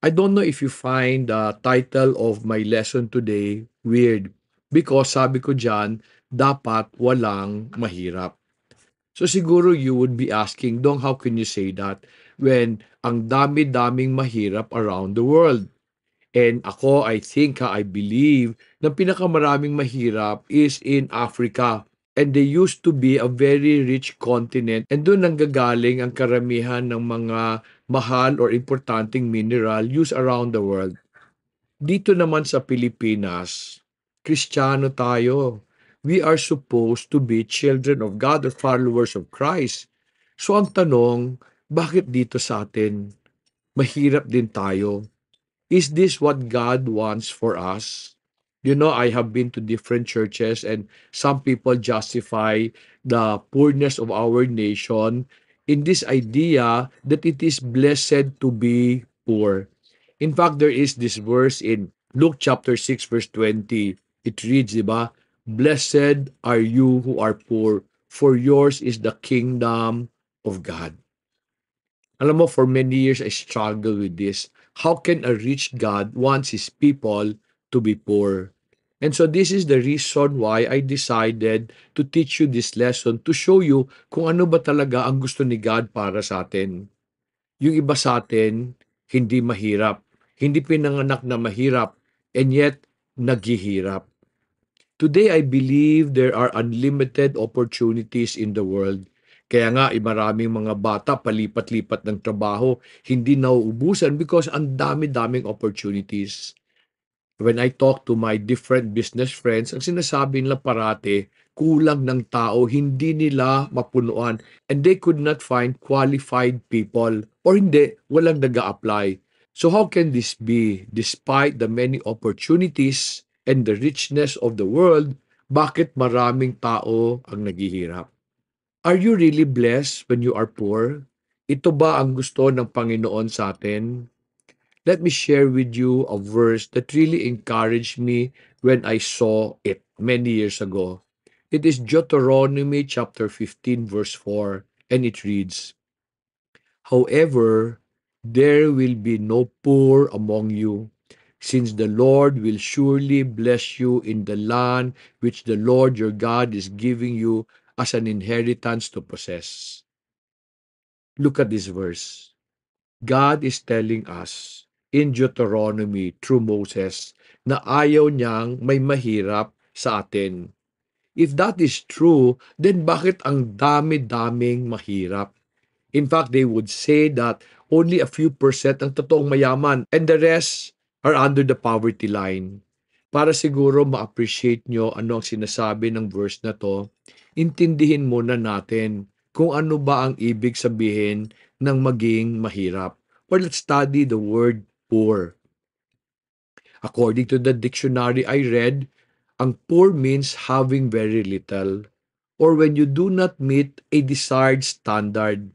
I don't know if you find the title of my lesson today weird because sabi ko dyan, dapat walang mahirap. So siguro you would be asking, Dong, how can you say that when ang dami-daming mahirap around the world? And ako, I think, I believe, na pinakamaraming mahirap is in Africa. And they used to be a very rich continent. And doon nanggagaling ang karamihan ng mga mahal or importanteng mineral used around the world. Dito naman sa Pilipinas, Kristiyano tayo. We are supposed to be children of God or followers of Christ. So ang tanong, bakit dito sa atin? Mahirap din tayo. Is this what God wants for us? You know, I have been to different churches and some people justify the poorness of our nation in this idea that it is blessed to be poor. In fact, there is this verse in Luke chapter 6 verse 20. It reads, di Blessed are you who are poor, for yours is the kingdom of God. Alam mo, for many years, I struggle with this. How can a rich God want his people to be poor? And so this is the reason why I decided to teach you this lesson to show you kung ano ba talaga ang gusto ni God para sa atin. Yung iba sa atin, hindi mahirap. Hindi pinanganak na mahirap and yet naghihirap. Today, I believe there are unlimited opportunities in the world. Kaya nga, eh, maraming mga bata palipat-lipat ng trabaho, hindi nauubusan because ang dami-daming opportunities when I talk to my different business friends, ang sinasabi nila parati, kulang ng tao, hindi nila mapunuan, and they could not find qualified people, or hindi, walang nag apply So how can this be? Despite the many opportunities and the richness of the world, bakit maraming tao ang naghihirap? Are you really blessed when you are poor? Ito ba ang gusto ng Panginoon sa atin? let me share with you a verse that really encouraged me when I saw it many years ago. It is Deuteronomy chapter 15 verse 4 and it reads, However, there will be no poor among you, since the Lord will surely bless you in the land which the Lord your God is giving you as an inheritance to possess. Look at this verse. God is telling us in Deuteronomy through Moses na ayaw niyang may mahirap sa atin. If that is true, then bakit ang dami-daming mahirap? In fact, they would say that only a few percent ang totoong mayaman and the rest are under the poverty line. Para siguro ma-appreciate nyo ano ang sinasabi ng verse na to, intindihin muna natin kung ano ba ang ibig sabihin ng maging mahirap. Well, let's study the word poor. According to the dictionary I read, ang poor means having very little or when you do not meet a desired standard.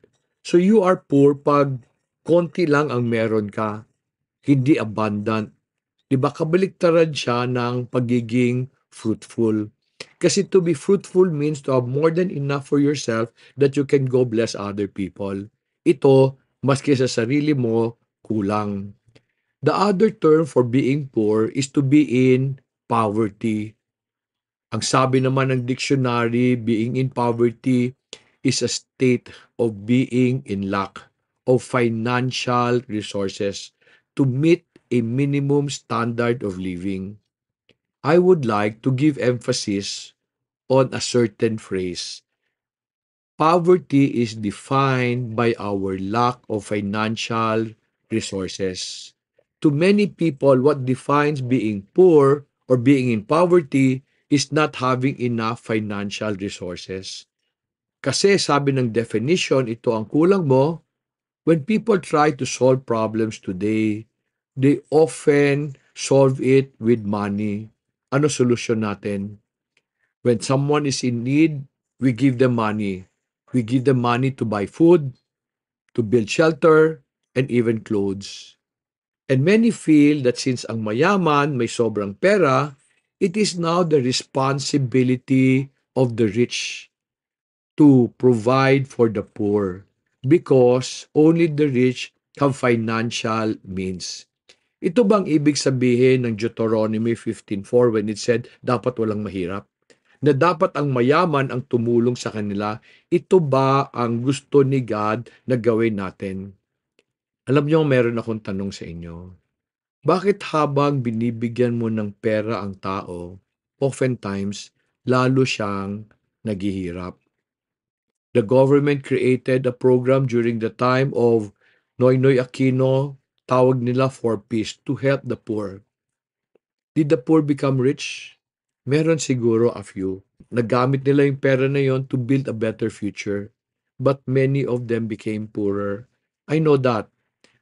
So you are poor pag konti lang ang meron ka, hindi abundant. Di ba kabaliktaran siya ng pagiging fruitful. Kasi to be fruitful means to have more than enough for yourself that you can go bless other people. Ito, maski sa sarili mo, kulang. The other term for being poor is to be in poverty. Ang sabi naman ng dictionary, being in poverty is a state of being in lack of financial resources to meet a minimum standard of living. I would like to give emphasis on a certain phrase. Poverty is defined by our lack of financial resources to many people, what defines being poor or being in poverty is not having enough financial resources. Kasi sabi ng definition, ito ang kulang mo. When people try to solve problems today, they often solve it with money. Ano solution natin? When someone is in need, we give them money. We give them money to buy food, to build shelter, and even clothes. And many feel that since ang mayaman may sobrang pera, it is now the responsibility of the rich to provide for the poor because only the rich have financial means. Ito bang ibig sabihin ng Deuteronomy 15.4 when it said, dapat walang mahirap? na dapat ang mayaman ang tumulong sa kanila, ito ba ang gusto ni God na gawin natin? Alam niyo, meron akong tanong sa inyo. Bakit habang binibigyan mo ng pera ang tao, oftentimes, lalo siyang naghihirap? The government created a program during the time of Noynoy Aquino, tawag nila for peace, to help the poor. Did the poor become rich? Meron siguro a few. Nagamit nila yung pera na yon to build a better future. But many of them became poorer. I know that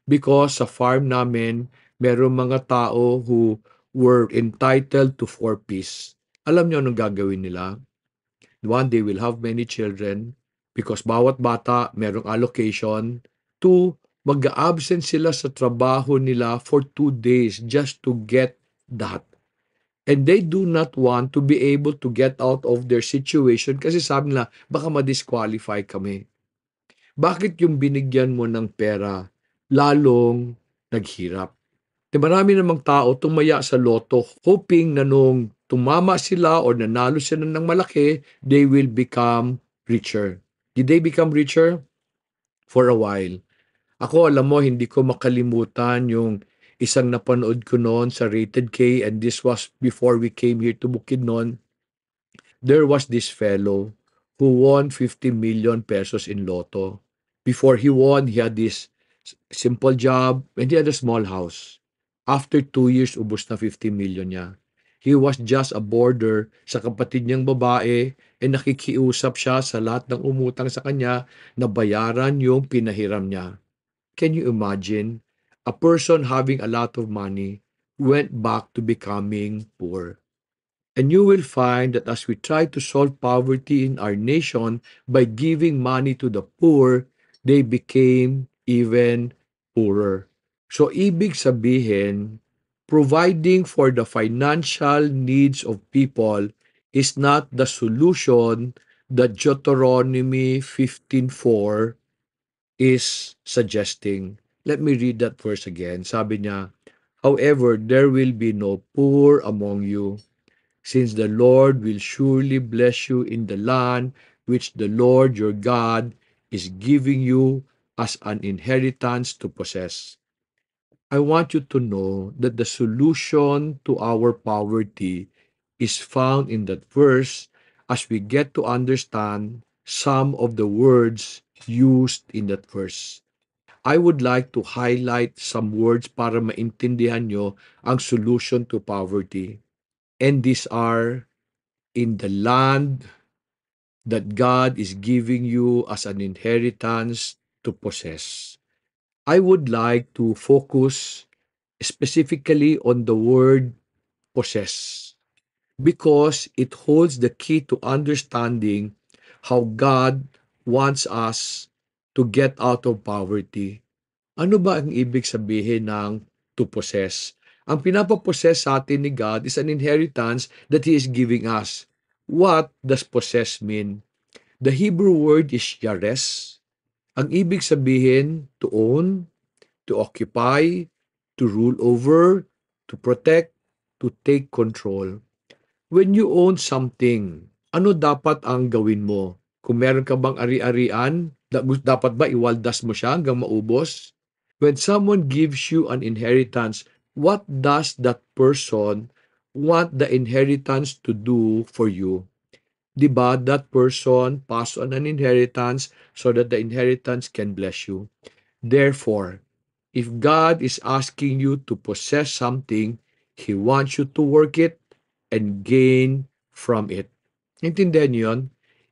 because sa farm namin, merong mga tao who were entitled to four piece. Alam niyo anong gagawin nila? One, they will have many children because bawat bata merong allocation. Two, mag-absent sila sa trabaho nila for two days just to get that. And they do not want to be able to get out of their situation kasi sabi nila, baka ma-disqualify kami. Bakit yung binigyan mo ng pera lalong naghirap. Di marami namang tao tumaya sa loto hoping na nung tumama sila or nanalo sila ng malaki, they will become richer. Did they become richer? For a while. Ako, alam mo, hindi ko makalimutan yung isang napanood ko noon sa Rated K and this was before we came here to Bukidnon. There was this fellow who won 50 million pesos in Lotto. Before he won, he had this simple job, and he had a small house. After two years, ubos na 50 million niya. He was just a border sa kapatid niyang babae and nakikiusap siya sa lahat ng umutang sa kanya na bayaran yung pinahiram niya. Can you imagine? A person having a lot of money went back to becoming poor. And you will find that as we try to solve poverty in our nation by giving money to the poor, they became even poorer. So ibig sabihin, providing for the financial needs of people is not the solution that Deuteronomy 15:4 is suggesting. Let me read that verse again. Sabi niya, However, there will be no poor among you, since the Lord will surely bless you in the land which the Lord your God is giving you as an inheritance to possess. I want you to know that the solution to our poverty is found in that verse as we get to understand some of the words used in that verse. I would like to highlight some words para maintindihan nyo ang solution to poverty. And these are in the land that God is giving you as an inheritance to possess. I would like to focus specifically on the word possess because it holds the key to understanding how God wants us to get out of poverty. Ano ba ang ibig sabihin ng to possess? Ang pinapapossess sa atin ni God is an inheritance that He is giving us. What does possess mean? The Hebrew word is yares, ang ibig sabihin, to own, to occupy, to rule over, to protect, to take control. When you own something, ano dapat ang gawin mo? Kung meron ka bang ari-arian, dapat ba iwaldas mo siya hanggang maubos? When someone gives you an inheritance, what does that person want the inheritance to do for you? 'di diba? that person pass on an inheritance so that the inheritance can bless you. Therefore, if God is asking you to possess something, He wants you to work it and gain from it. Intindihan niyo yun?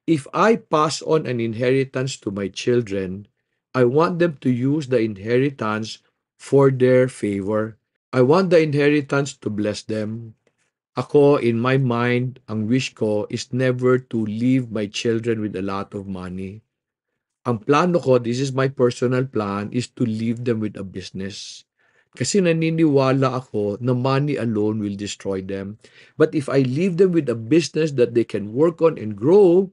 If I pass on an inheritance to my children, I want them to use the inheritance for their favor. I want the inheritance to bless them. Ako, in my mind, ang wish ko is never to leave my children with a lot of money. Ang plano ko, this is my personal plan, is to leave them with a business. Kasi naniniwala ako na money alone will destroy them. But if I leave them with a business that they can work on and grow,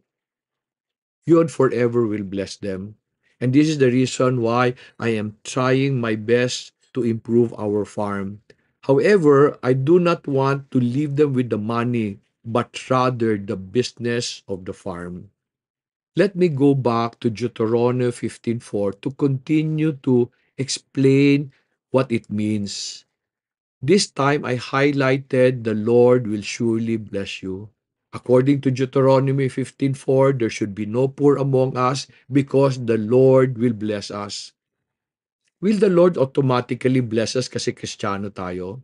yun forever will bless them. And this is the reason why I am trying my best to improve our farm. However, I do not want to leave them with the money, but rather the business of the farm. Let me go back to Deuteronomy 15:4 to continue to explain what it means. This time I highlighted the Lord will surely bless you. According to Deuteronomy 15:4, there should be no poor among us because the Lord will bless us will the Lord automatically bless us kasi Kristiyano tayo?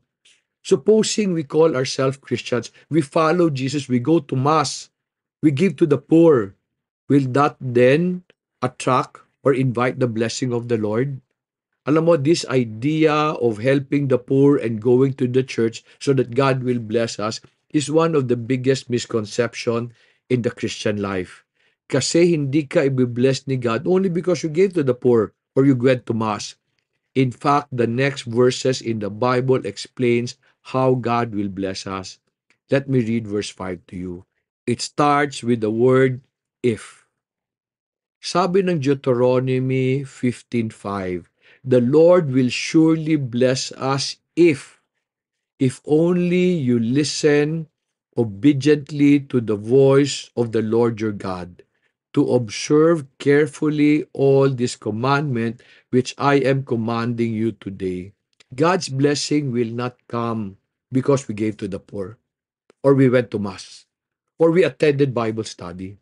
Supposing we call ourselves Christians, we follow Jesus, we go to Mass, we give to the poor, will that then attract or invite the blessing of the Lord? Alam mo, this idea of helping the poor and going to the church so that God will bless us is one of the biggest misconception in the Christian life. Kasi hindi ka ibibless ni God only because you gave to the poor or you went to Mass. In fact, the next verses in the Bible explains how God will bless us. Let me read verse 5 to you. It starts with the word if. Sabi ng Deuteronomy 15:5, "The Lord will surely bless us if if only you listen obediently to the voice of the Lord your God." to observe carefully all this commandment which I am commanding you today, God's blessing will not come because we gave to the poor, or we went to Mass, or we attended Bible study.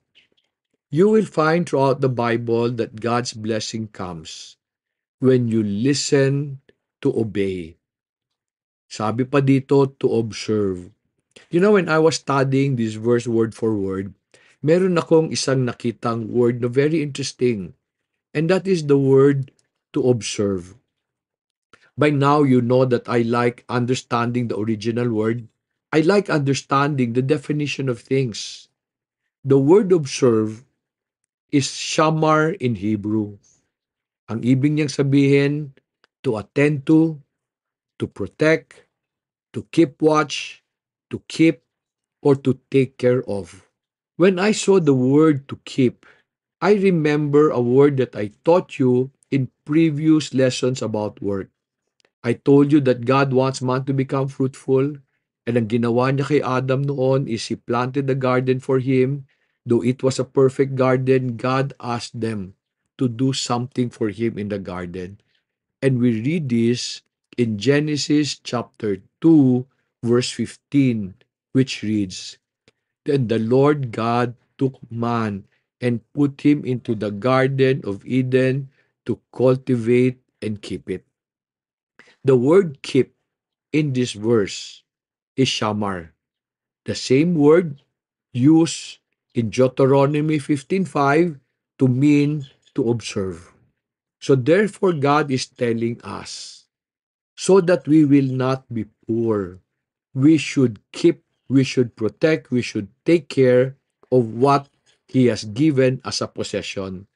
You will find throughout the Bible that God's blessing comes when you listen to obey. Sabi pa dito, to observe. You know, when I was studying this verse word for word, meron akong isang nakitang word na very interesting. And that is the word to observe. By now, you know that I like understanding the original word. I like understanding the definition of things. The word observe is shamar in Hebrew. Ang ibig niyang sabihin, to attend to, to protect, to keep watch, to keep, or to take care of. When I saw the word to keep, I remember a word that I taught you in previous lessons about work. I told you that God wants man to become fruitful and ang ginawa niya kay Adam noon is he planted the garden for him. Though it was a perfect garden, God asked them to do something for him in the garden. And we read this in Genesis chapter 2 verse 15 which reads, Then the Lord God took man and put him into the garden of Eden to cultivate and keep it. The word keep in this verse is shamar, the same word used in Deuteronomy 15:5 to mean to observe. So therefore God is telling us so that we will not be poor. We should keep, we should protect, we should take care of what he has given as a possession.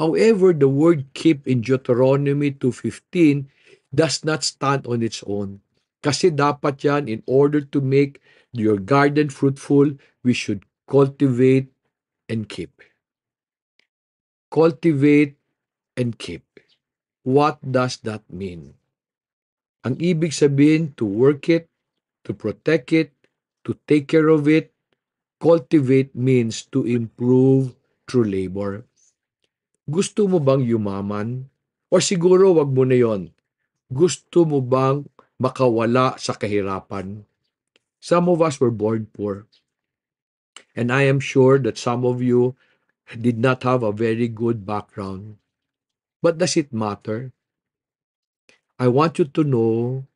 However, the word keep in Deuteronomy 2.15 does not stand on its own. Kasi dapat yan, in order to make your garden fruitful, we should cultivate and keep. Cultivate and keep. What does that mean? Ang ibig sabihin, to work it, to protect it, to take care of it, cultivate means to improve through labor. Gusto mo bang yumaman? O siguro wag mo na yon. Gusto mo bang makawala sa kahirapan? Some of us were born poor. And I am sure that some of you did not have a very good background. But does it matter? I want you to know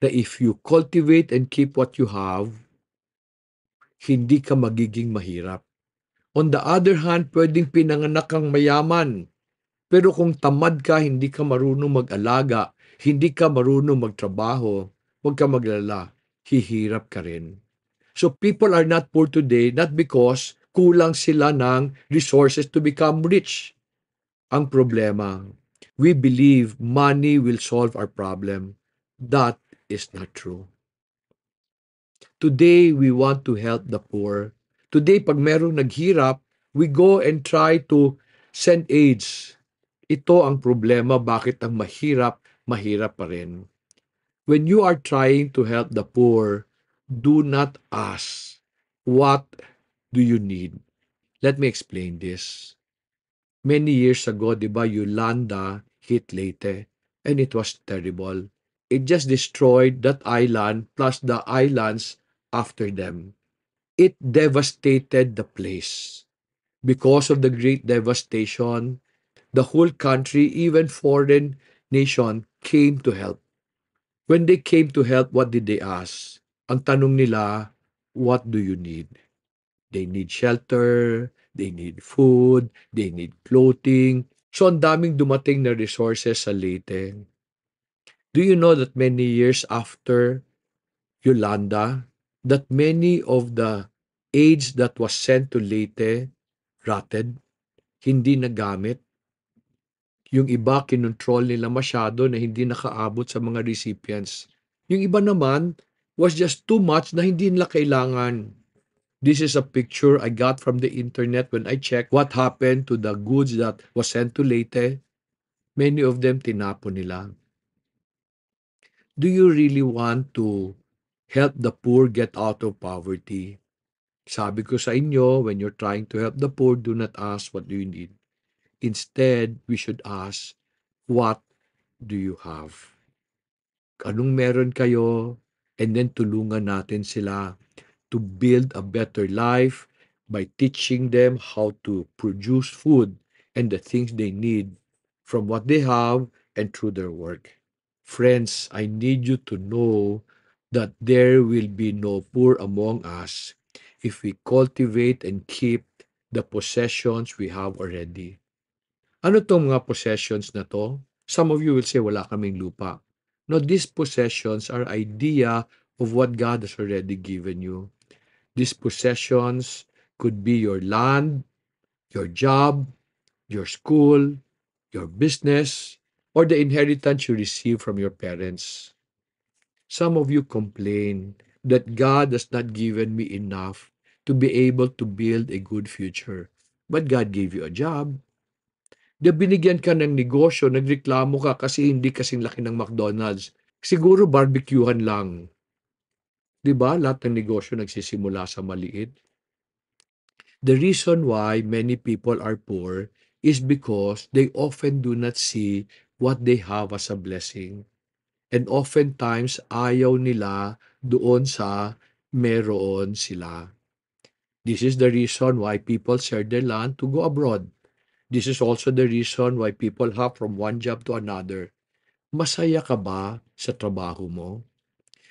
that if you cultivate and keep what you have, hindi ka magiging mahirap. On the other hand, pwedeng pinanganak kang mayaman. Pero kung tamad ka, hindi ka marunong mag-alaga, hindi ka marunong magtrabaho, huwag ka maglala, hihirap ka rin. So people are not poor today not because kulang sila ng resources to become rich. Ang problema, we believe money will solve our problem. That is not true. Today, we want to help the poor Today, pag merong naghirap, we go and try to send aids. Ito ang problema bakit ang mahirap, mahirap pa rin. When you are trying to help the poor, do not ask, what do you need? Let me explain this. Many years ago, di ba, Yolanda hit Leyte, and it was terrible. It just destroyed that island plus the islands after them it devastated the place. Because of the great devastation, the whole country, even foreign nation, came to help. When they came to help, what did they ask? Ang tanong nila, what do you need? They need shelter, they need food, they need clothing. So ang daming dumating na resources sa Leyte. Do you know that many years after Yolanda, that many of the aids that was sent to Leyte rotted, hindi nagamit. Yung iba, kinontrol nila masyado na hindi nakaabot sa mga recipients. Yung iba naman, was just too much na hindi nila kailangan. This is a picture I got from the internet when I checked what happened to the goods that was sent to Leyte. Many of them tinapo nila. Do you really want to help the poor get out of poverty. Sabi ko sa inyo, when you're trying to help the poor, do not ask what do you need. Instead, we should ask, what do you have? Anong meron kayo? And then tulungan natin sila to build a better life by teaching them how to produce food and the things they need from what they have and through their work. Friends, I need you to know that there will be no poor among us if we cultivate and keep the possessions we have already. Ano tong mga possessions na to? Some of you will say, wala kaming lupa. No, these possessions are idea of what God has already given you. These possessions could be your land, your job, your school, your business, or the inheritance you receive from your parents. Some of you complain that God has not given me enough to be able to build a good future. But God gave you a job. Na binigyan ka ng negosyo, nagreklamo ka kasi hindi kasing laki ng McDonald's. Siguro barbecuehan lang. 'Di ba? Lahat ng negosyo nagsisimula sa maliit. The reason why many people are poor is because they often do not see what they have as a blessing. And oftentimes, ayaw nila doon sa meron sila. This is the reason why people sell their land to go abroad. This is also the reason why people hop from one job to another. Masaya ka ba sa trabaho mo?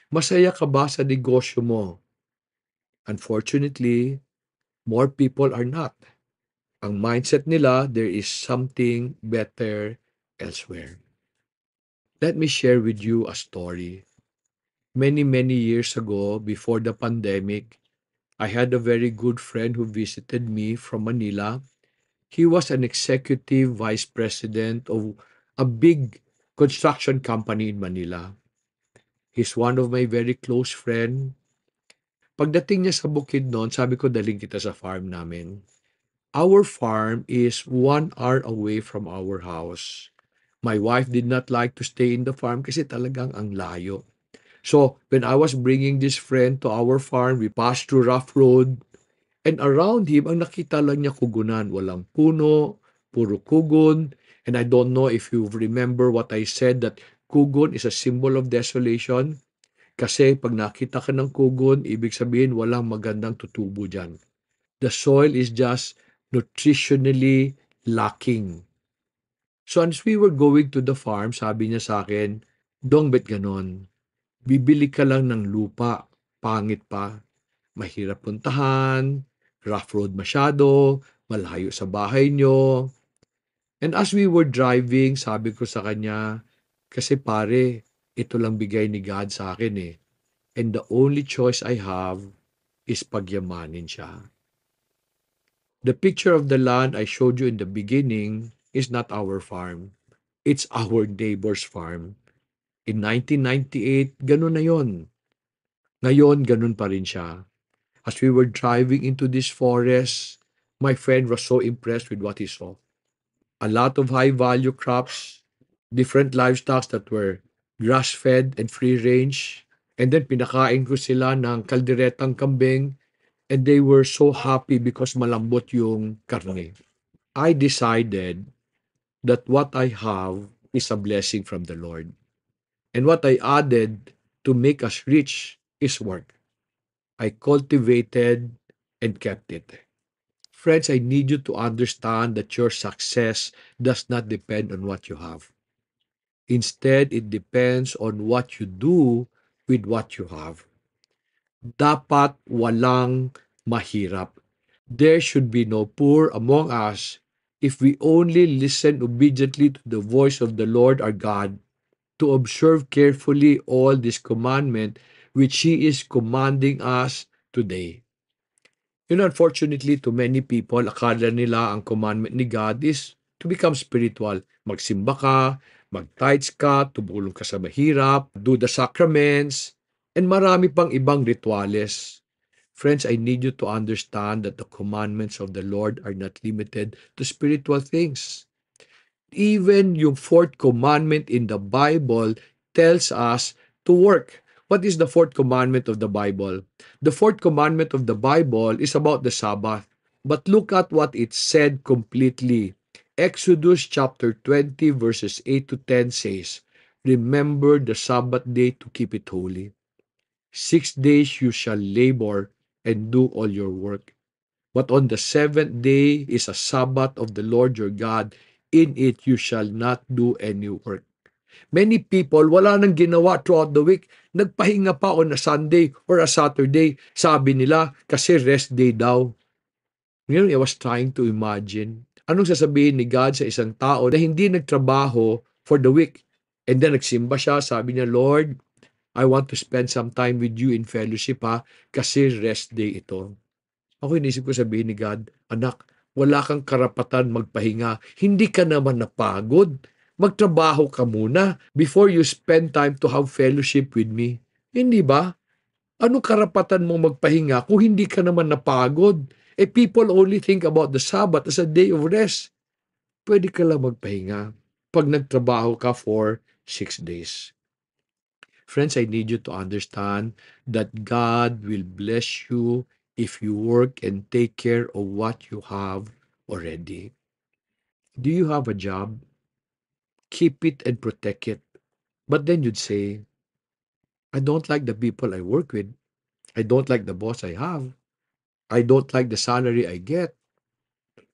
Masaya ka ba sa negosyo mo? Unfortunately, more people are not. Ang mindset nila, there is something better elsewhere. Let me share with you a story. Many, many years ago, before the pandemic, I had a very good friend who visited me from Manila. He was an executive vice president of a big construction company in Manila. He's one of my very close friend. Pagdating niya sa bukid noon, sabi ko, daling kita sa farm namin. Our farm is one hour away from our house. My wife did not like to stay in the farm kasi talagang ang layo. So, when I was bringing this friend to our farm, we passed through rough road. And around him, ang nakita lang niya kugunan. Walang puno, puro kugon. And I don't know if you remember what I said that kugon is a symbol of desolation. Kasi pag nakita ka ng kugon, ibig sabihin walang magandang tutubo dyan. The soil is just nutritionally lacking. So as we were going to the farm, sabi niya sa akin, Dong bet ganon, bibili ka lang ng lupa, pangit pa, mahirap puntahan, rough road masyado, malayo sa bahay niyo. And as we were driving, sabi ko sa kanya, kasi pare, ito lang bigay ni God sa akin eh. And the only choice I have is pagyamanin siya. The picture of the land I showed you in the beginning is not our farm. It's our neighbor's farm. In 1998, ganun na yon. Ngayon, ganun pa rin siya. As we were driving into this forest, my friend was so impressed with what he saw. A lot of high-value crops, different livestock that were grass-fed and free-range. And then pinakain ko sila ng kalderetang kambing and they were so happy because malambot yung karne. I decided that what I have is a blessing from the Lord. And what I added to make us rich is work. I cultivated and kept it. Friends, I need you to understand that your success does not depend on what you have. Instead, it depends on what you do with what you have. Dapat walang mahirap. There should be no poor among us if we only listen obediently to the voice of the Lord our God, to observe carefully all this commandment which He is commanding us today. You know, unfortunately, to many people, akala nila ang commandment ni God is to become spiritual. Magsimba ka, mag-tights ka, tumulong ka sa mahirap, do the sacraments, and marami pang ibang rituals. Friends, I need you to understand that the commandments of the Lord are not limited to spiritual things. Even yung fourth commandment in the Bible tells us to work. What is the fourth commandment of the Bible? The fourth commandment of the Bible is about the Sabbath. But look at what it said completely. Exodus chapter 20 verses 8 to 10 says, Remember the Sabbath day to keep it holy. Six days you shall labor and do all your work. But on the seventh day is a Sabbath of the Lord your God. In it you shall not do any work. Many people, wala nang ginawa throughout the week. Nagpahinga pa on a Sunday or a Saturday. Sabi nila, kasi rest day daw. You know, I was trying to imagine. Anong sasabihin ni God sa isang tao na hindi nagtrabaho for the week? And then nagsimba siya, sabi niya, Lord, I want to spend some time with you in fellowship ha, kasi rest day ito. Ako inisip ko sabihin ni God, anak, wala kang karapatan magpahinga. Hindi ka naman napagod. Magtrabaho ka muna before you spend time to have fellowship with me. Hindi ba? Ano karapatan mong magpahinga kung hindi ka naman napagod? Eh people only think about the Sabbath as a day of rest. Pwede ka lang magpahinga pag nagtrabaho ka for six days. Friends, I need you to understand that God will bless you if you work and take care of what you have already. Do you have a job? Keep it and protect it. But then you'd say, I don't like the people I work with. I don't like the boss I have. I don't like the salary I get.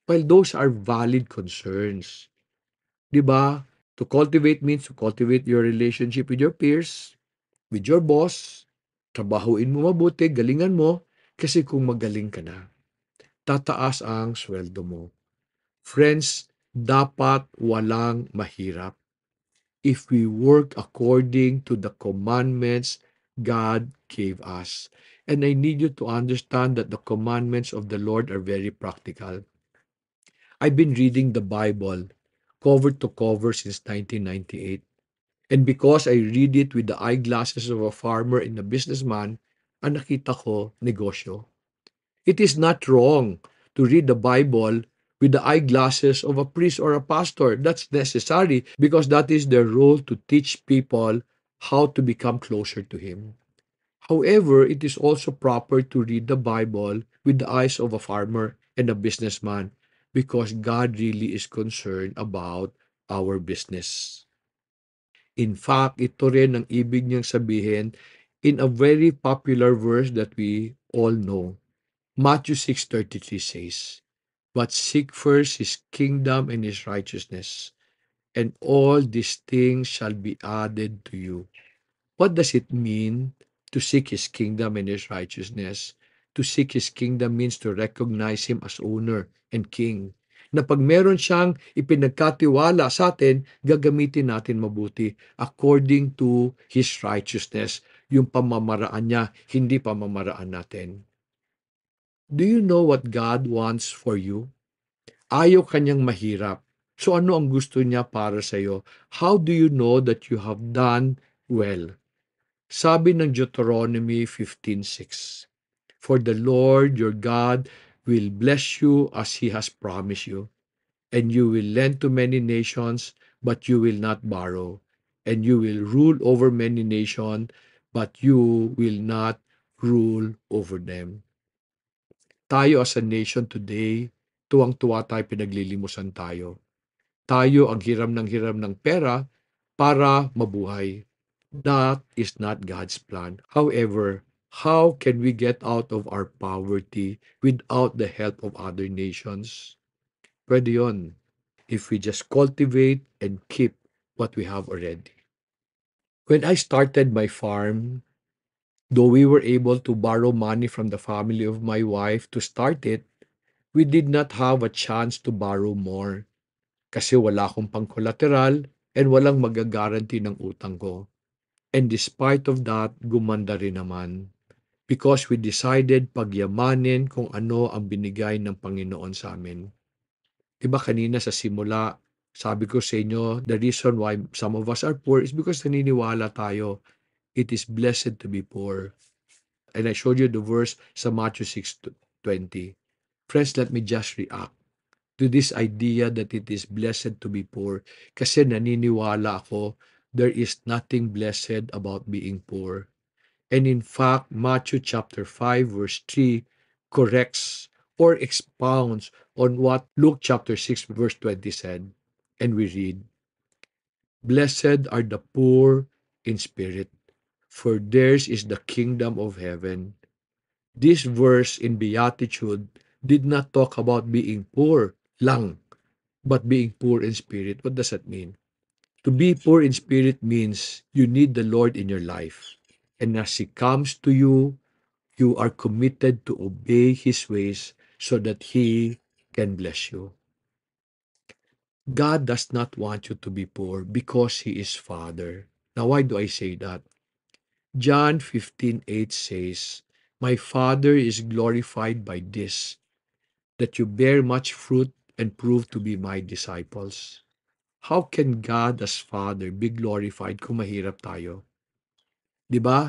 Well, those are valid concerns. 'Di ba? To cultivate means to cultivate your relationship with your peers, with your boss, trabahuin mo mabuti, galingan mo, kasi kung magaling ka na, tataas ang sweldo mo. Friends, dapat walang mahirap. If we work according to the commandments God gave us. And I need you to understand that the commandments of the Lord are very practical. I've been reading the Bible cover to cover since 1998. And because I read it with the eyeglasses of a farmer and a businessman, ang nakita ko, negosyo. It is not wrong to read the Bible with the eyeglasses of a priest or a pastor. That's necessary because that is their role to teach people how to become closer to Him. However, it is also proper to read the Bible with the eyes of a farmer and a businessman because God really is concerned about our business. In fact, ito rin ang ibig niyang sabihin in a very popular verse that we all know. Matthew 6.33 says, But seek first His kingdom and His righteousness, and all these things shall be added to you. What does it mean to seek His kingdom and His righteousness? To seek His kingdom means to recognize Him as owner and king na pag meron siyang ipinagkatiwala sa atin, gagamitin natin mabuti according to His righteousness, yung pamamaraan niya, hindi pamamaraan natin. Do you know what God wants for you? Ayaw kanyang mahirap. So ano ang gusto niya para sa iyo? How do you know that you have done well? Sabi ng Deuteronomy 15:6, For the Lord your God will bless you as he has promised you. And you will lend to many nations, but you will not borrow. And you will rule over many nations, but you will not rule over them. Tayo as a nation today, tuwang-tuwa tayo pinaglilimusan tayo. Tayo ang hiram ng hiram ng pera para mabuhay. That is not God's plan. However, how can we get out of our poverty without the help of other nations? Pwede yun. If we just cultivate and keep what we have already. When I started my farm, though we were able to borrow money from the family of my wife to start it, we did not have a chance to borrow more kasi wala akong pangkolateral and walang magagaranti ng utang ko. And despite of that, gumanda rin naman because we decided pagyamanin kung ano ang binigay ng Panginoon sa amin. Diba kanina sa simula, sabi ko sa inyo, the reason why some of us are poor is because naniniwala tayo. It is blessed to be poor. And I showed you the verse sa Matthew 6.20. Friends, let me just react to this idea that it is blessed to be poor. Kasi naniniwala ako, there is nothing blessed about being poor. And in fact, Matthew chapter 5, verse 3 corrects or expounds on what Luke chapter 6, verse 20 said. And we read, Blessed are the poor in spirit, for theirs is the kingdom of heaven. This verse in Beatitude did not talk about being poor lang, but being poor in spirit. What does that mean? To be poor in spirit means you need the Lord in your life. And as He comes to you, you are committed to obey His ways so that He can bless you. God does not want you to be poor because He is Father. Now, why do I say that? John 15:8 says, My Father is glorified by this, that you bear much fruit and prove to be my disciples. How can God as Father be glorified kung mahirap tayo? Di ba?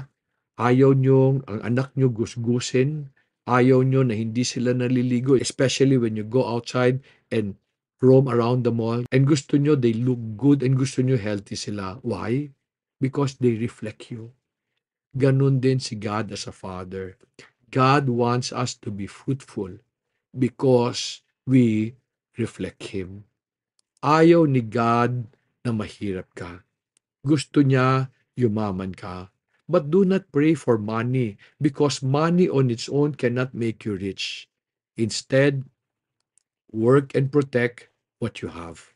Ayaw nyo ang anak nyo gusgusin. Ayaw nyo na hindi sila naliligo, especially when you go outside and roam around the mall. And gusto nyo they look good and gusto nyo healthy sila. Why? Because they reflect you. Ganun din si God as a Father. God wants us to be fruitful because we reflect Him. Ayaw ni God na mahirap ka. Gusto niya yumaman ka. But do not pray for money because money on its own cannot make you rich. Instead, work and protect what you have.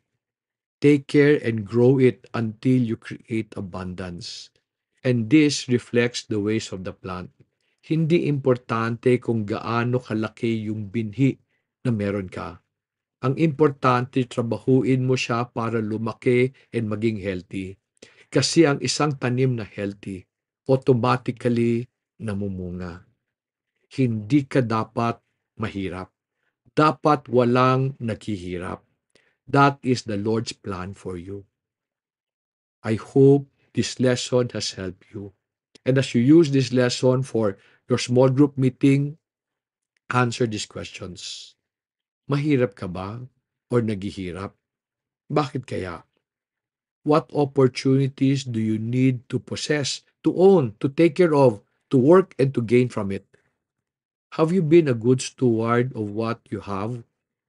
Take care and grow it until you create abundance. And this reflects the ways of the plant. Hindi importante kung gaano kalaki yung binhi na meron ka. Ang importante, trabahuin mo siya para lumaki and maging healthy. Kasi ang isang tanim na healthy automatically namumunga. Hindi ka dapat mahirap. Dapat walang naghihirap. That is the Lord's plan for you. I hope this lesson has helped you. And as you use this lesson for your small group meeting, answer these questions. Mahirap ka ba or naghihirap? Bakit kaya? What opportunities do you need to possess to own, to take care of, to work and to gain from it? Have you been a good steward of what you have?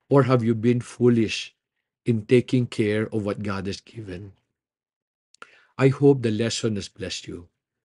Or have you been foolish in taking care of what God has given? I hope the lesson has blessed you.